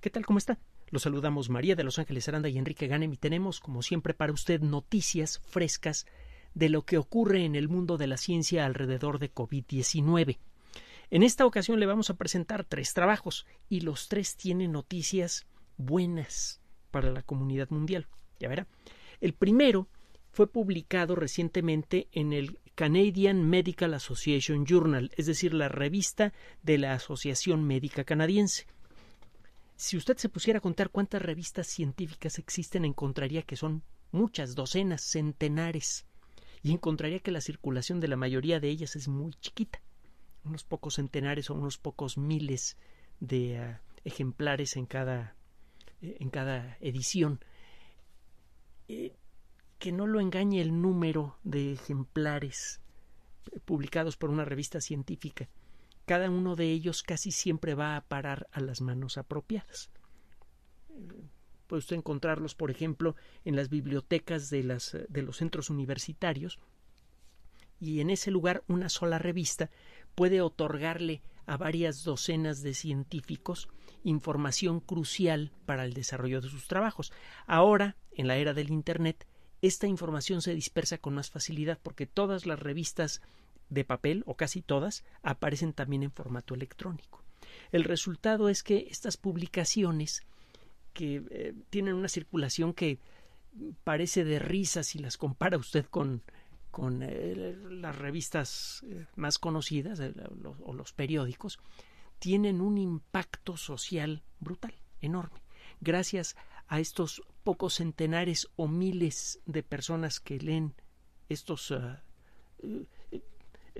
¿Qué tal? ¿Cómo está? Los saludamos María de Los Ángeles Aranda y Enrique Ganem y tenemos, como siempre, para usted noticias frescas de lo que ocurre en el mundo de la ciencia alrededor de COVID-19. En esta ocasión le vamos a presentar tres trabajos y los tres tienen noticias buenas para la comunidad mundial. Ya verá. El primero fue publicado recientemente en el Canadian Medical Association Journal, es decir, la revista de la Asociación Médica Canadiense. Si usted se pusiera a contar cuántas revistas científicas existen, encontraría que son muchas, docenas, centenares, y encontraría que la circulación de la mayoría de ellas es muy chiquita, unos pocos centenares o unos pocos miles de eh, ejemplares en cada, eh, en cada edición. Eh, que no lo engañe el número de ejemplares publicados por una revista científica cada uno de ellos casi siempre va a parar a las manos apropiadas. Puede usted encontrarlos, por ejemplo, en las bibliotecas de, las, de los centros universitarios y en ese lugar una sola revista puede otorgarle a varias docenas de científicos información crucial para el desarrollo de sus trabajos. Ahora, en la era del Internet, esta información se dispersa con más facilidad porque todas las revistas de papel, o casi todas, aparecen también en formato electrónico. El resultado es que estas publicaciones, que eh, tienen una circulación que parece de risa si las compara usted con, con eh, las revistas eh, más conocidas o los periódicos, tienen un impacto social brutal, enorme, gracias a estos pocos centenares o miles de personas que leen estos ah,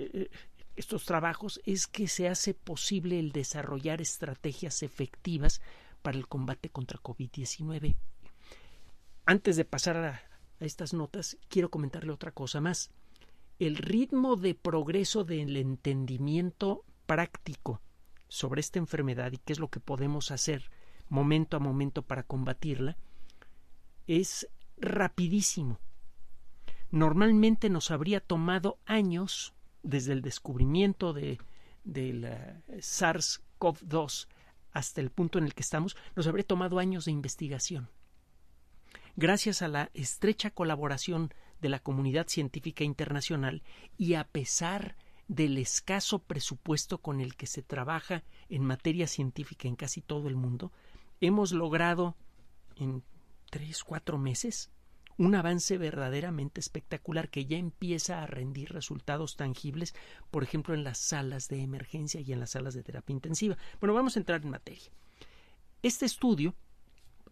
eh, estos trabajos es que se hace posible el desarrollar estrategias efectivas para el combate contra COVID-19. Antes de pasar a, a, estas notas, quiero comentarle otra cosa más. El ritmo de progreso del entendimiento práctico sobre esta enfermedad y qué es lo que podemos hacer momento a momento para combatirla es rapidísimo. Normalmente nos habría tomado años desde el descubrimiento de, del SARS-CoV-2 hasta el punto en el que estamos, nos habré tomado años de investigación. Gracias a la estrecha colaboración de la comunidad científica internacional y a pesar del escaso presupuesto con el que se trabaja en materia científica en casi todo el mundo, hemos logrado en tres, cuatro meses un avance verdaderamente espectacular que ya empieza a rendir resultados tangibles, por ejemplo, en las salas de emergencia y en las salas de terapia intensiva. Bueno, vamos a entrar en materia. Este estudio,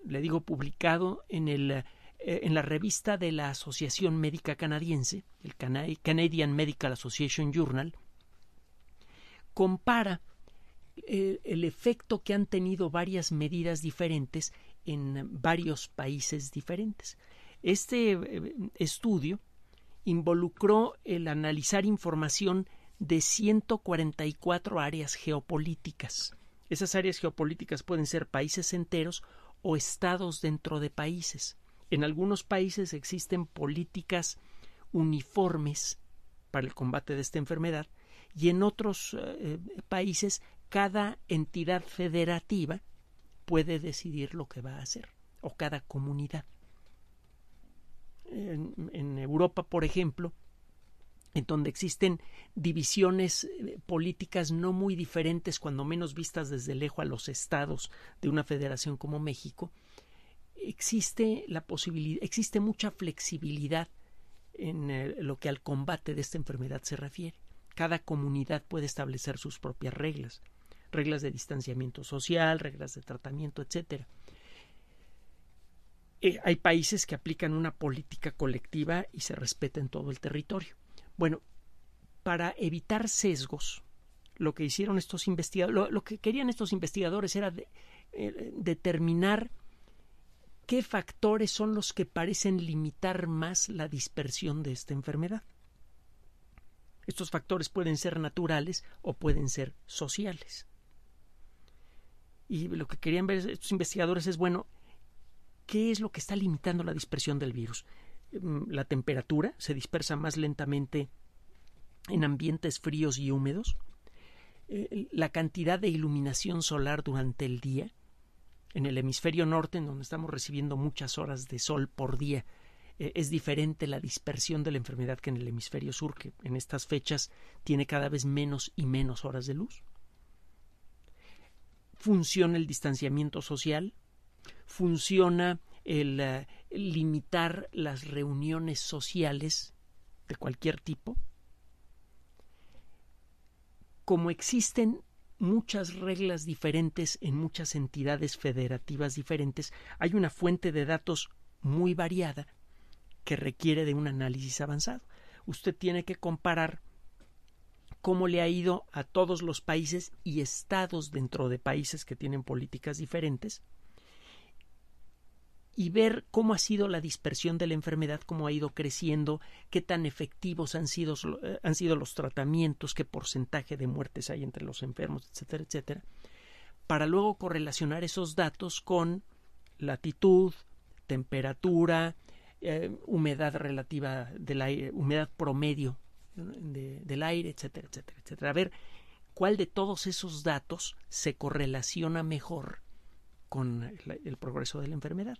le digo, publicado en, eh, la revista de la Asociación Médica Canadiense, el Canadian Medical Association Journal, compara eh, el efecto que han tenido varias medidas diferentes en varios países diferentes. Este eh, estudio involucró el analizar información de 144 áreas geopolíticas. Esas áreas geopolíticas pueden ser países enteros o estados dentro de países. En algunos países existen políticas uniformes para el combate de esta enfermedad y en otros eh, eh, países cada entidad federativa puede decidir lo que va a hacer o cada comunidad en, Europa, por ejemplo, en donde existen divisiones eh, políticas no muy diferentes, cuando menos vistas desde lejos a los estados de una federación como México, existe la posibilidad, existe mucha flexibilidad en eh, lo que al combate de esta enfermedad se refiere. Cada comunidad puede establecer sus propias reglas, reglas de distanciamiento social, reglas de tratamiento, etcétera. Eh, hay países que aplican una política colectiva y se respeta en todo el territorio. Bueno, para evitar sesgos, lo que hicieron estos investigadores, lo, que querían estos investigadores era eh, determinar qué factores son los que parecen limitar más la dispersión de esta enfermedad. Estos factores pueden ser naturales o pueden ser sociales. Y lo que querían ver estos investigadores es, bueno, ¿Qué es lo que está limitando la dispersión del virus? Mm, la temperatura se dispersa más lentamente en ambientes fríos y húmedos, eh, la cantidad de iluminación solar durante el día, en el hemisferio norte, en donde estamos recibiendo muchas horas de sol por día, eh, es diferente la dispersión de la enfermedad que en el hemisferio sur, que en estas fechas tiene cada vez menos y menos horas de luz. Funciona el distanciamiento social, funciona el eh, limitar las reuniones sociales de cualquier tipo. Como existen muchas reglas diferentes en muchas entidades federativas diferentes, hay una fuente de datos muy variada que requiere de un análisis avanzado. Usted tiene que comparar cómo le ha ido a todos los países y estados dentro de países que tienen políticas diferentes y ver cómo ha sido la dispersión de la enfermedad, cómo ha ido creciendo, qué tan efectivos han sido, eh, han sido los tratamientos, qué porcentaje de muertes hay entre los enfermos, etcétera, etcétera, para luego correlacionar esos datos con latitud, temperatura, eh, humedad relativa del aire, humedad promedio del aire, etcétera, etcétera, etcétera. A ver cuál de todos esos datos se correlaciona mejor con el progreso de la enfermedad.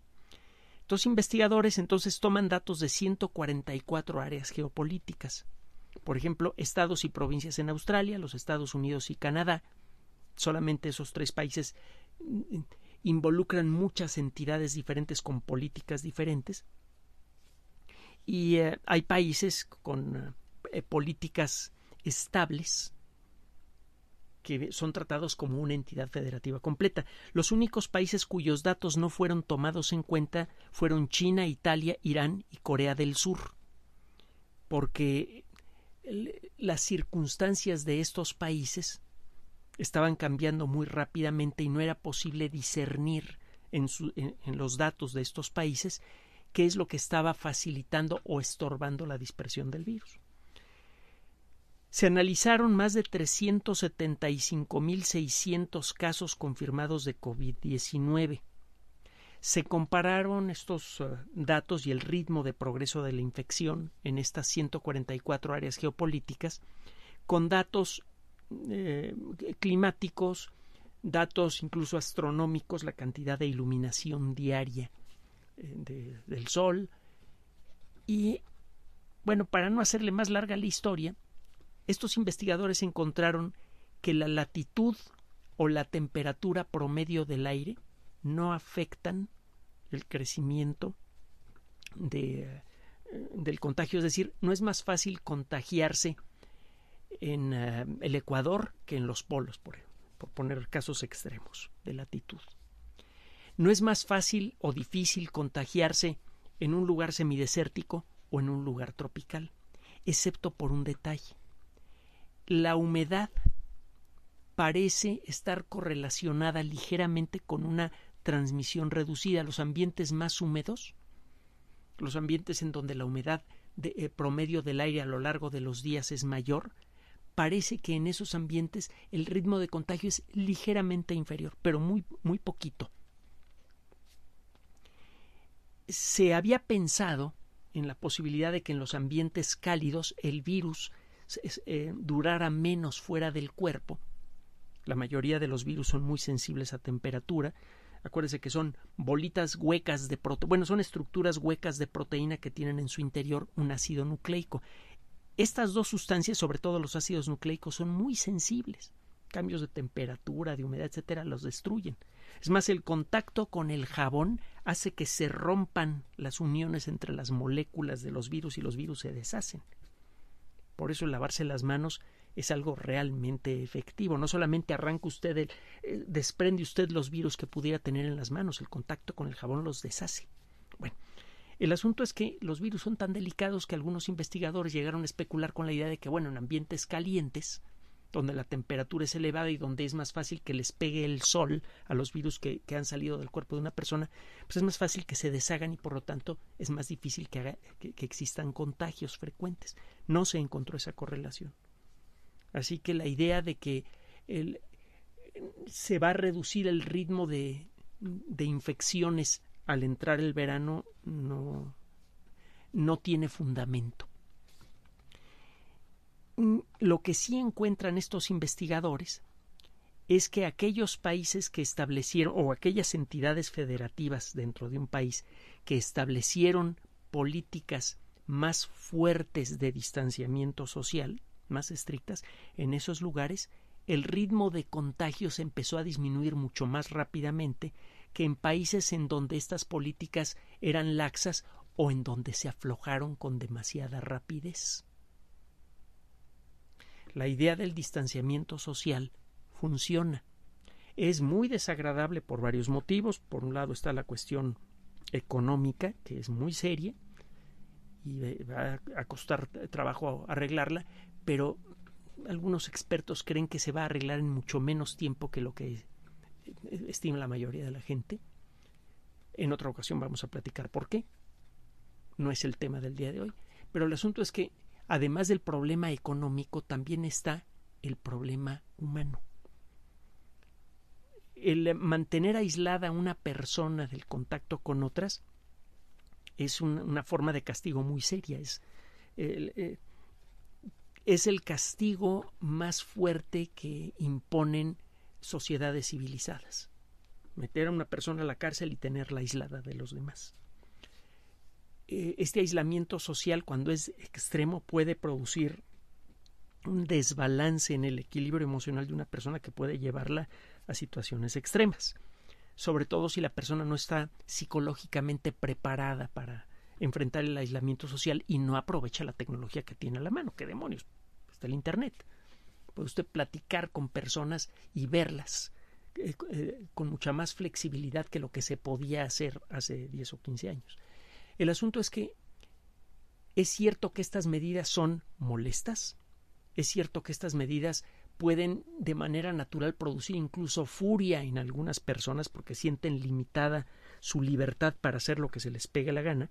Estos investigadores entonces toman datos de 144 áreas geopolíticas. Por ejemplo, estados y provincias en Australia, los Estados Unidos y Canadá. Solamente esos tres países mm, involucran muchas entidades diferentes con políticas diferentes. Y eh, hay países con eh, políticas estables que son tratados como una entidad federativa completa. Los únicos países cuyos datos no fueron tomados en cuenta fueron China, Italia, Irán y Corea del Sur, porque las circunstancias de estos países estaban cambiando muy rápidamente y no era posible discernir en, los datos de estos países qué es lo que estaba facilitando o estorbando la dispersión del virus. Se analizaron más de 375.600 casos confirmados de COVID-19. Se compararon estos eh, datos y el ritmo de progreso de la infección en estas 144 áreas geopolíticas con datos eh, climáticos, datos incluso astronómicos, la cantidad de iluminación diaria eh, del Sol. Y bueno, para no hacerle más larga la historia, estos investigadores encontraron que la latitud o la temperatura promedio del aire no afectan el crecimiento eh, del contagio. Es decir, no es más fácil contagiarse en eh, el Ecuador que en los polos, por poner casos extremos de latitud. No es más fácil o difícil contagiarse en un lugar semidesértico o en un lugar tropical, excepto por un detalle la humedad parece estar correlacionada ligeramente con una transmisión reducida. Los ambientes más húmedos, los ambientes en donde la humedad de, eh, promedio del aire a lo largo de los días es mayor, parece que en esos ambientes el ritmo de contagio es ligeramente inferior, pero muy, muy poquito. Se había pensado en la posibilidad de que en los ambientes cálidos el virus durará eh, durara menos fuera del cuerpo. La mayoría de los virus son muy sensibles a temperatura. Acuérdense que son bolitas huecas de proteína, bueno, son estructuras huecas de proteína que tienen en su interior un ácido nucleico. Estas dos sustancias, sobre todo los ácidos nucleicos, son muy sensibles. Cambios de temperatura, de humedad, etcétera, los destruyen. Es más, el contacto con el jabón hace que se rompan las uniones entre las moléculas de los virus y los virus se deshacen. Por eso lavarse las manos es algo realmente efectivo. No solamente arranca usted, el, eh, desprende usted los virus que pudiera tener en las manos, el contacto con el jabón los deshace. Bueno, el asunto es que los virus son tan delicados que algunos investigadores llegaron a especular con la idea de que, bueno, en ambientes calientes, donde la temperatura es elevada y donde es más fácil que les pegue el sol a los virus que, han salido del cuerpo de una persona, pues es más fácil que se deshagan y por lo tanto es más difícil que existan contagios frecuentes no se encontró esa correlación. Así que la idea de que se va a reducir el ritmo de, infecciones al entrar el verano no, no tiene fundamento. Lo que sí encuentran estos investigadores es que aquellos países que establecieron o aquellas entidades federativas dentro de un país que establecieron políticas más fuertes de distanciamiento social, más estrictas, en esos lugares el ritmo de contagios empezó a disminuir mucho más rápidamente que en países en donde estas políticas eran laxas o en donde se aflojaron con demasiada rapidez. La idea del distanciamiento social funciona. Es muy desagradable por varios motivos. Por un lado está la cuestión económica, que es muy seria, y va a costar trabajo arreglarla, pero algunos expertos creen que se va a arreglar en mucho menos tiempo que lo que eh, estima la mayoría de la gente. En otra ocasión vamos a platicar por qué. No es el tema del día de hoy, pero el asunto es que además del problema económico también está el problema humano. El mantener aislada a una persona del contacto con otras es una forma de castigo muy seria. Es eh, es el castigo más fuerte que imponen sociedades civilizadas. Meter a una persona a la cárcel y tenerla aislada de los demás. Eh, este aislamiento social, cuando es extremo, puede producir un desbalance en el equilibrio emocional de una persona que puede llevarla a situaciones extremas sobre todo si la persona no está psicológicamente preparada para enfrentar el aislamiento social y no aprovecha la tecnología que tiene a la mano. ¿Qué demonios? Está el Internet. Puede usted platicar con personas y verlas eh, eh, con mucha más flexibilidad que lo que se podía hacer hace 10 o 15 años. El asunto es que es cierto que estas medidas son molestas, es cierto que estas medidas pueden de manera natural producir incluso furia en algunas personas porque sienten limitada su libertad para hacer lo que se les pega la gana.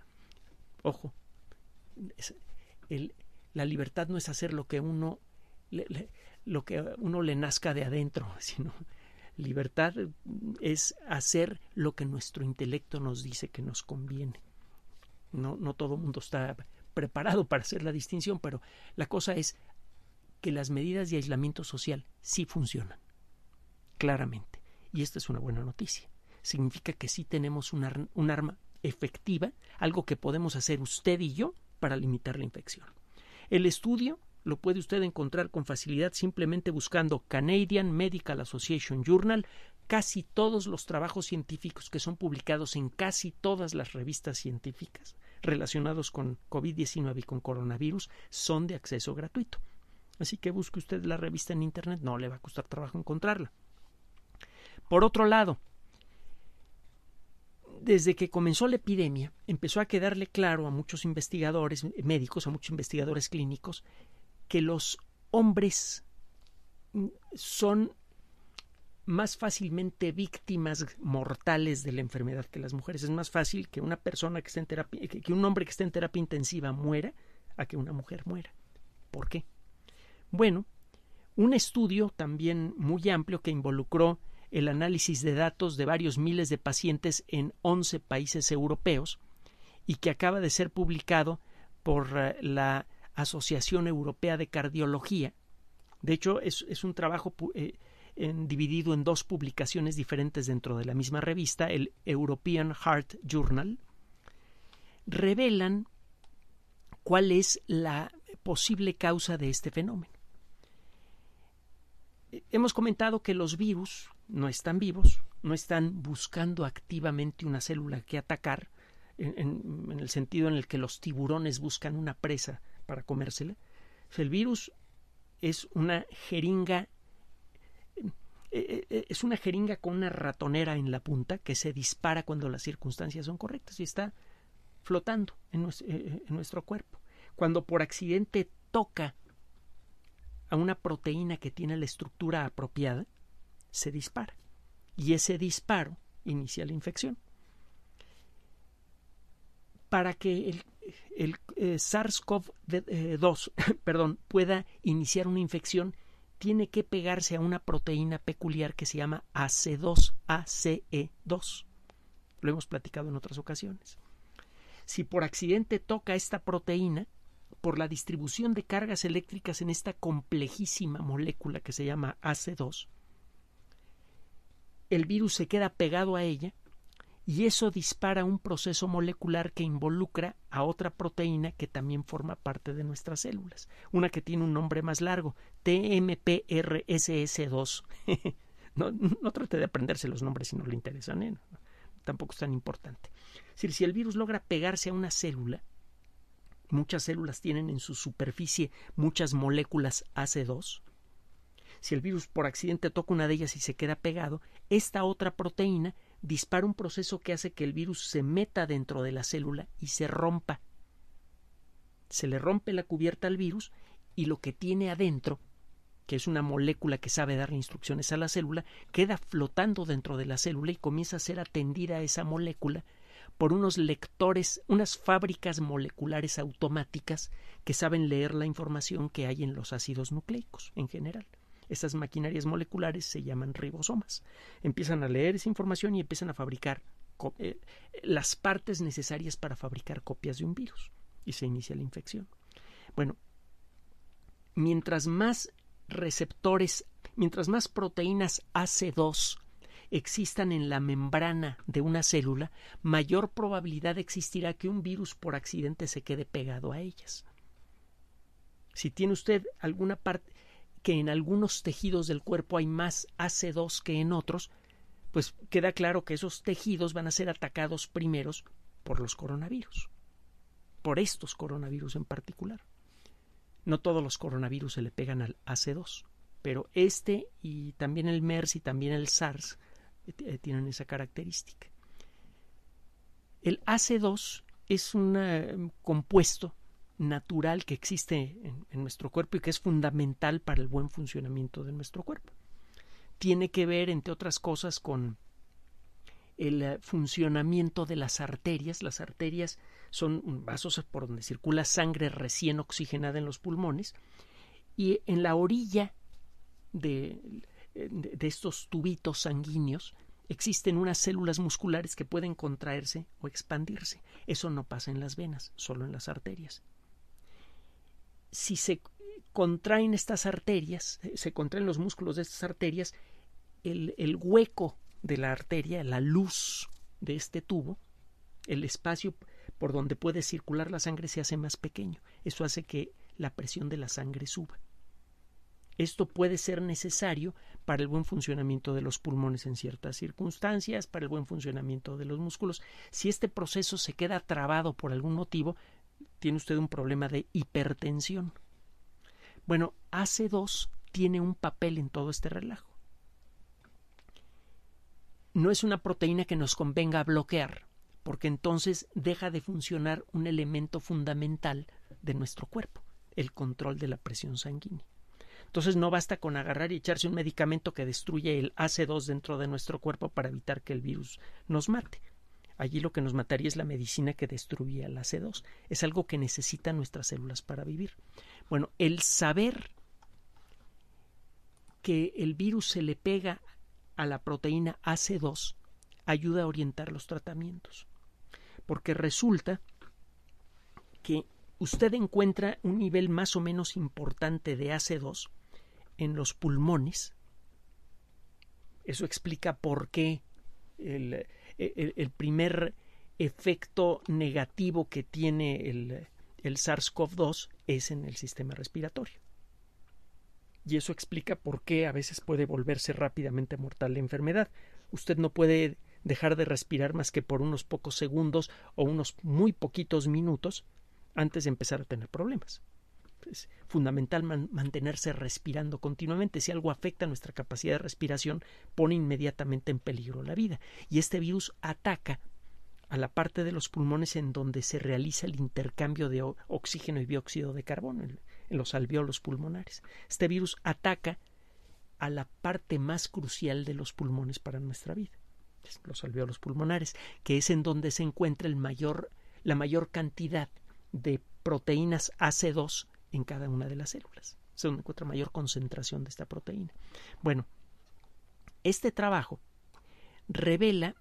Ojo, la libertad no es hacer lo que uno le, lo que uno le nazca de adentro, sino libertad es hacer lo que nuestro intelecto nos dice que nos conviene. No, no todo el mundo está preparado para hacer la distinción, pero la cosa es que las medidas de aislamiento social sí funcionan, claramente. Y esta es una buena noticia. Significa que sí tenemos un, arma efectiva, algo que podemos hacer usted y yo para limitar la infección. El estudio lo puede usted encontrar con facilidad simplemente buscando Canadian Medical Association Journal, casi todos los trabajos científicos que son publicados en casi todas las revistas científicas relacionados con COVID-19 y con coronavirus son de acceso gratuito. Así que busque usted la revista en Internet, no le va a costar trabajo encontrarla. Por otro lado, desde que comenzó la epidemia, empezó a quedarle claro a muchos investigadores médicos, a muchos investigadores clínicos, que los hombres mm, son más fácilmente víctimas mortales de la enfermedad que las mujeres. Es más fácil que una persona que esté en terapia, que un hombre que esté en terapia intensiva muera a que una mujer muera. ¿Por qué? Bueno, un estudio también muy amplio que involucró el análisis de datos de varios miles de pacientes en 11 países europeos y que acaba de ser publicado por eh, la Asociación Europea de Cardiología. De hecho, es, un trabajo eh, dividido en dos publicaciones diferentes dentro de la misma revista, el European Heart Journal. Revelan cuál es la posible causa de este fenómeno hemos comentado que los virus no están vivos, no están buscando activamente una célula que atacar, en, el sentido en el que los tiburones buscan una presa para comérsela. el virus es una jeringa eh, eh, eh, es una jeringa con una ratonera en la punta que se dispara cuando las circunstancias son correctas y está flotando en nuestro, cuerpo. Cuando por accidente toca a una proteína que tiene la estructura apropiada, se dispara. Y ese disparo inicia la infección. Para que el, eh, SARS-CoV-2 pueda iniciar una infección, tiene que pegarse a una proteína peculiar que se llama AC2, ACE2. Lo hemos platicado en otras ocasiones. Si por accidente toca esta proteína, por la distribución de cargas eléctricas en esta complejísima molécula que se llama AC2, el virus se queda pegado a ella y eso dispara un proceso molecular que involucra a otra proteína que también forma parte de nuestras células, una que tiene un nombre más largo, TMPRSS2. no, no, trate de aprenderse los nombres si no le interesan, ¿eh? tampoco es tan importante. si el virus logra pegarse a una célula, Muchas células tienen en su superficie muchas moléculas AC2. Si el virus por accidente toca una de ellas y se queda pegado, esta otra proteína dispara un proceso que hace que el virus se meta dentro de la célula y se rompa. Se le rompe la cubierta al virus y lo que tiene adentro, que es una molécula que sabe darle instrucciones a la célula, queda flotando dentro de la célula y comienza a ser atendida a esa molécula por unos lectores, unas fábricas moleculares automáticas que saben leer la información que hay en los ácidos nucleicos en general. Estas maquinarias moleculares se llaman ribosomas. Empiezan a leer esa información y empiezan a fabricar eh, las partes necesarias para fabricar copias de un virus y se inicia la infección. Bueno, mientras más receptores, mientras más proteínas AC2 existan en la membrana de una célula, mayor probabilidad existirá que un virus por accidente se quede pegado a ellas. Si tiene usted alguna parte que en algunos tejidos del cuerpo hay más AC2 que en otros, pues queda claro que esos tejidos van a ser atacados primeros por los coronavirus, por estos coronavirus en particular. No todos los coronavirus se le pegan al AC2, pero este y también el MERS y también el SARS eh, tienen esa característica. El AC2 es un em, compuesto natural que existe en, nuestro cuerpo y que es fundamental para el buen funcionamiento de nuestro cuerpo. Tiene que ver, entre otras cosas, con el eh, funcionamiento de las arterias. Las arterias son vasos por donde circula sangre recién oxigenada en los pulmones y en la orilla de eh, de estos tubitos sanguíneos existen unas células musculares que pueden contraerse o expandirse. Eso no pasa en las venas, solo en las arterias. Si se contraen estas arterias, eh, se contraen los músculos de estas arterias, el, el hueco de la arteria, la luz de este tubo, el espacio por donde puede circular la sangre se hace más pequeño. Eso hace que la presión de la sangre suba. Esto puede ser necesario para el buen funcionamiento de los pulmones en ciertas circunstancias, para el buen funcionamiento de los músculos. Si este proceso se queda trabado por algún motivo, tiene usted un problema de hipertensión. Bueno, AC2 tiene un papel en todo este relajo. No es una proteína que nos convenga bloquear, porque entonces deja de funcionar un elemento fundamental de nuestro cuerpo, el control de la presión sanguínea. Entonces no basta con agarrar y echarse un medicamento que destruye el AC2 dentro de nuestro cuerpo para evitar que el virus nos mate. Allí lo que nos mataría es la medicina que destruía el AC2. Es algo que necesitan nuestras células para vivir. Bueno, el saber que el virus se le pega a la proteína AC2 ayuda a orientar los tratamientos. Porque resulta que usted encuentra un nivel más o menos importante de AC2 en los pulmones. Eso explica por qué el, primer efecto negativo que tiene el, el SARS-CoV-2 es en el sistema respiratorio. Y eso explica por qué a veces puede volverse rápidamente mortal la enfermedad. Usted no puede dejar de respirar más que por unos pocos segundos o unos muy poquitos minutos antes de empezar a tener problemas es fundamental mantenerse respirando continuamente. Si algo afecta nuestra capacidad de respiración, pone inmediatamente en peligro la vida. Y este virus ataca a la parte de los pulmones en donde se realiza el intercambio de oxígeno y dióxido de carbono, en, los alveolos pulmonares. Este virus ataca a la parte más crucial de los pulmones para nuestra vida, los alveolos pulmonares, que es en donde se encuentra mayor, la mayor cantidad de proteínas AC2 en cada una de las células. se encuentra mayor concentración de esta proteína. Bueno, este trabajo revela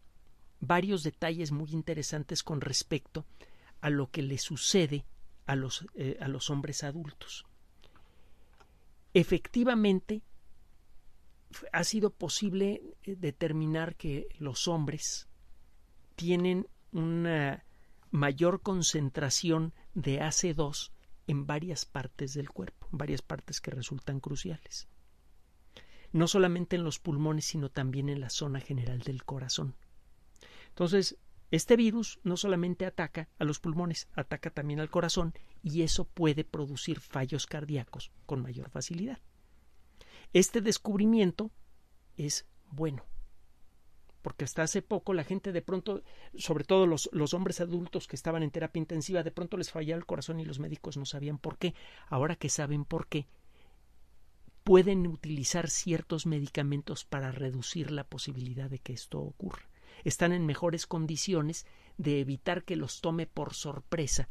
varios detalles muy interesantes con respecto a lo que le sucede a los, eh, a los hombres adultos. Efectivamente, ha sido posible eh, determinar que los hombres tienen una mayor concentración de AC2 en varias partes del cuerpo, varias partes que resultan cruciales. No solamente en los pulmones, sino también en la zona general del corazón. Entonces, este virus no solamente ataca a los pulmones, ataca también al corazón y eso puede producir fallos cardíacos con mayor facilidad. Este descubrimiento es bueno porque hasta hace poco la gente de pronto, sobre todo los, hombres adultos que estaban en terapia intensiva, de pronto les fallaba el corazón y los médicos no sabían por qué. Ahora que saben por qué, pueden utilizar ciertos medicamentos para reducir la posibilidad de que esto ocurra. Están en mejores condiciones de evitar que los tome por sorpresa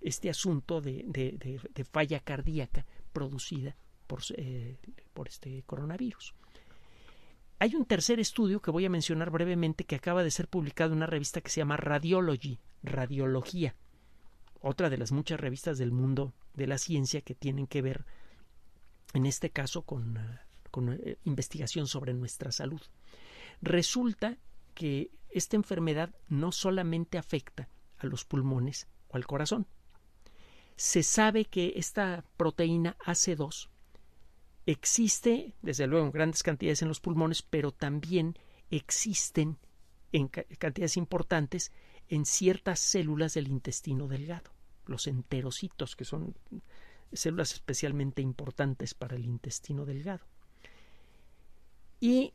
este asunto de, falla cardíaca producida por, eh, por este coronavirus. Hay un tercer estudio que voy a mencionar brevemente que acaba de ser publicado en una revista que se llama Radiology, Radiología, otra de las muchas revistas del mundo de la ciencia que tienen que ver, en este caso, con, eh, eh, investigación sobre nuestra salud. Resulta que esta enfermedad no solamente afecta a los pulmones o al corazón. Se sabe que esta proteína AC2 existe, desde luego, en grandes cantidades en los pulmones, pero también existen en cantidades importantes en ciertas células del intestino delgado, los enterocitos, que son células especialmente importantes para el intestino delgado. Y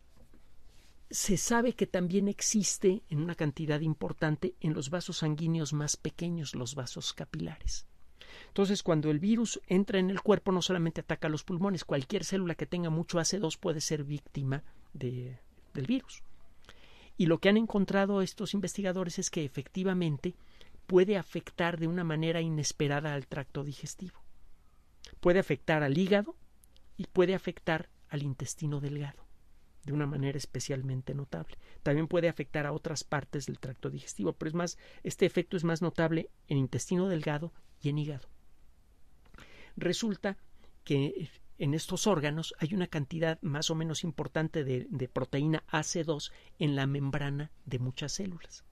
se sabe que también existe en una cantidad importante en los vasos sanguíneos más pequeños, los vasos capilares. Entonces, cuando el virus entra en el cuerpo, no solamente ataca los pulmones, cualquier célula que tenga mucho AC2 puede ser víctima de, del virus. Y lo que han encontrado estos investigadores es que efectivamente puede afectar de una manera inesperada al tracto digestivo. Puede afectar al hígado y puede afectar al intestino delgado de una manera especialmente notable. También puede afectar a otras partes del tracto digestivo, pero es más, este efecto es más notable en intestino delgado en hígado. Resulta que en estos órganos hay una cantidad más o menos importante de, proteína AC2 en la membrana de muchas células.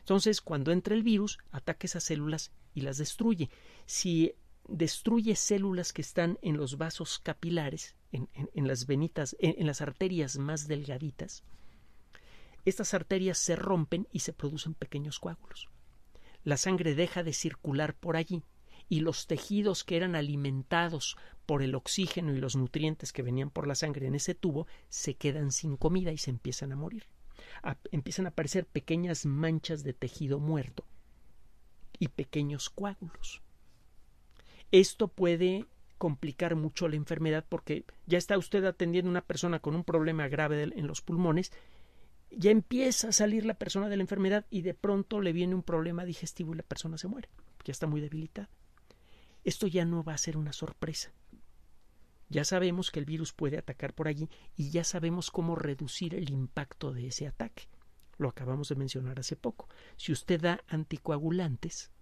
Entonces, cuando entra el virus, ataca esas células y las destruye. Si destruye células que están en los vasos capilares, en, las venitas, en las arterias más delgaditas, estas arterias se rompen y se producen pequeños coágulos la sangre deja de circular por allí y los tejidos que eran alimentados por el oxígeno y los nutrientes que venían por la sangre en ese tubo se quedan sin comida y se empiezan a morir. empiezan a aparecer pequeñas manchas de tejido muerto y pequeños coágulos. Esto puede complicar mucho la enfermedad porque ya está usted atendiendo a una persona con un problema grave en los pulmones ya empieza a salir la persona de la enfermedad y de pronto le viene un problema digestivo y la persona se muere, ya está muy debilitada. Esto ya no va a ser una sorpresa. Ya sabemos que el virus puede atacar por allí y ya sabemos cómo reducir el impacto de ese ataque. Lo acabamos de mencionar hace poco. Si usted da anticoagulantes,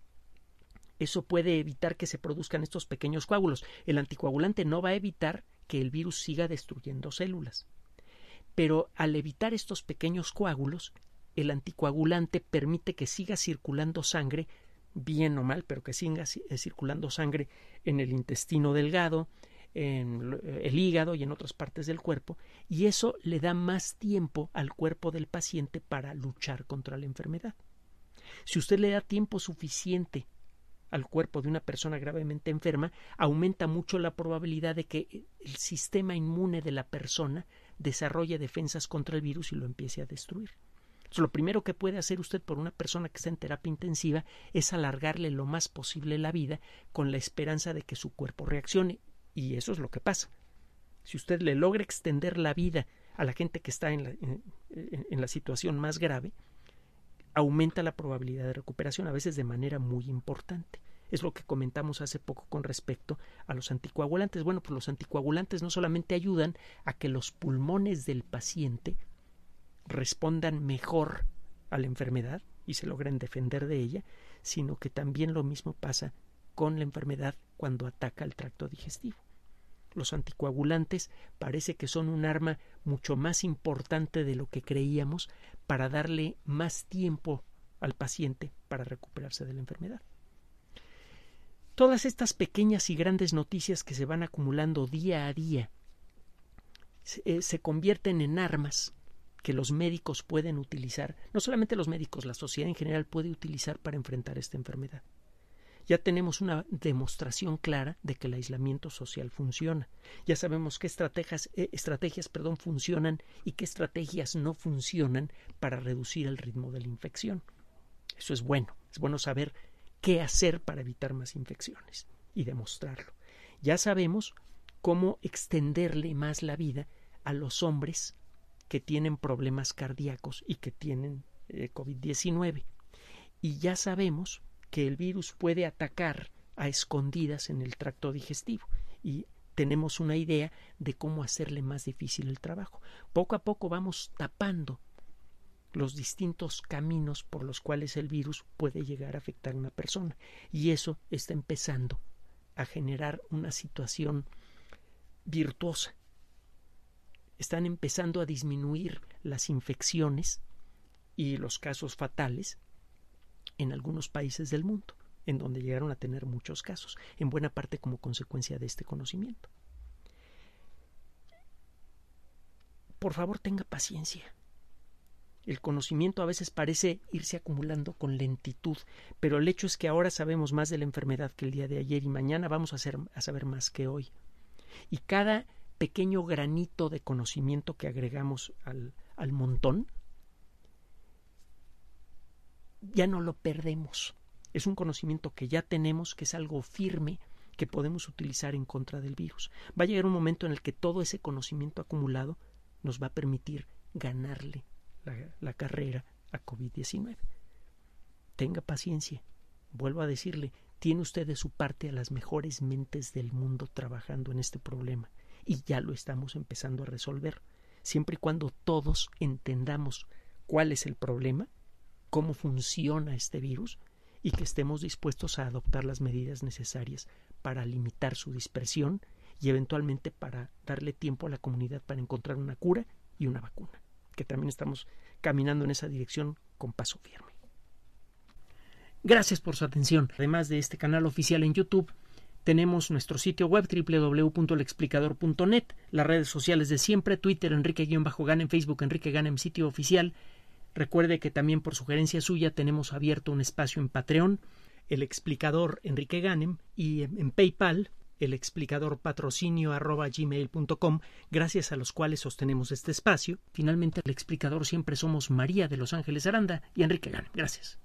eso puede evitar que se produzcan estos pequeños coágulos. El anticoagulante no va a evitar que el virus siga destruyendo células pero al evitar estos pequeños coágulos, el anticoagulante permite que siga circulando sangre, bien o mal, pero que siga eh, circulando sangre en el intestino delgado, en eh, el hígado y en otras partes del cuerpo, y eso le da más tiempo al cuerpo del paciente para luchar contra la enfermedad. Si usted le da tiempo suficiente al cuerpo de una persona gravemente enferma, aumenta mucho la probabilidad de que el sistema inmune de la persona desarrolle defensas contra el virus y lo empiece a destruir. lo primero que puede hacer usted por una persona que está en terapia intensiva es alargarle lo más posible la vida con la esperanza de que su cuerpo reaccione. Y eso es lo que pasa. Si usted le logra extender la vida a la gente que está en la situación más grave, aumenta la probabilidad de recuperación, a veces de manera muy importante. Es lo que comentamos hace poco con respecto a los anticoagulantes. Bueno, pues los anticoagulantes no solamente ayudan a que los pulmones del paciente respondan mejor a la enfermedad y se logren defender de ella, sino que también lo mismo pasa con la enfermedad cuando ataca el tracto digestivo. Los anticoagulantes parece que son un arma mucho más importante de lo que creíamos para darle más tiempo al paciente para recuperarse de la enfermedad todas estas pequeñas y grandes noticias que se van acumulando día a día eh, se, convierten en armas que los médicos pueden utilizar, no solamente los médicos, la sociedad en general puede utilizar para enfrentar esta enfermedad. Ya tenemos una demostración clara de que el aislamiento social funciona. Ya sabemos qué estrategias, eh, estrategias perdón, funcionan y qué estrategias no funcionan para reducir el ritmo de la infección. Eso es bueno. Es bueno saber qué hacer para evitar más infecciones y demostrarlo. Ya sabemos cómo extenderle más la vida a los hombres que tienen problemas cardíacos y que tienen eh, COVID-19. Y ya sabemos que el virus puede atacar a escondidas en el tracto digestivo y tenemos una idea de cómo hacerle más difícil el trabajo. Poco a poco vamos tapando los distintos caminos por los cuales el virus puede llegar a afectar a una persona. Y eso está empezando a generar una situación virtuosa. Están empezando a disminuir las infecciones y los casos fatales en algunos países del mundo, en donde llegaron a tener muchos casos, en buena parte como consecuencia de este conocimiento. Por favor, tenga paciencia el conocimiento a veces parece irse acumulando con lentitud, pero el hecho es que ahora sabemos más de la enfermedad que el día de ayer y mañana vamos a, saber más que hoy. Y cada pequeño granito de conocimiento que agregamos al, al montón, ya no lo perdemos. Es un conocimiento que ya tenemos, que es algo firme, que podemos utilizar en contra del virus. Va a llegar un momento en el que todo ese conocimiento acumulado nos va a permitir ganarle la, carrera a COVID-19. Tenga paciencia. Vuelvo a decirle, tiene usted de su parte a las mejores mentes del mundo trabajando en este problema y ya lo estamos empezando a resolver, siempre y cuando todos entendamos cuál es el problema, cómo funciona este virus y que estemos dispuestos a adoptar las medidas necesarias para limitar su dispersión y eventualmente para darle tiempo a la comunidad para encontrar una cura y una vacuna que también estamos caminando en esa dirección con paso firme. Gracias por su atención. Además de este canal oficial en YouTube, tenemos nuestro sitio web www.elexplicador.net, las redes sociales de siempre, Twitter Enrique-Ganem, Facebook Enrique Ganem, sitio oficial. Recuerde que también por sugerencia suya tenemos abierto un espacio en Patreon, el explicador Enrique Ganem, y en PayPal el explicador patrocinio arroba com gracias a los cuales sostenemos este espacio. Finalmente, el explicador siempre somos María de Los Ángeles Aranda y Enrique Gan. Gracias.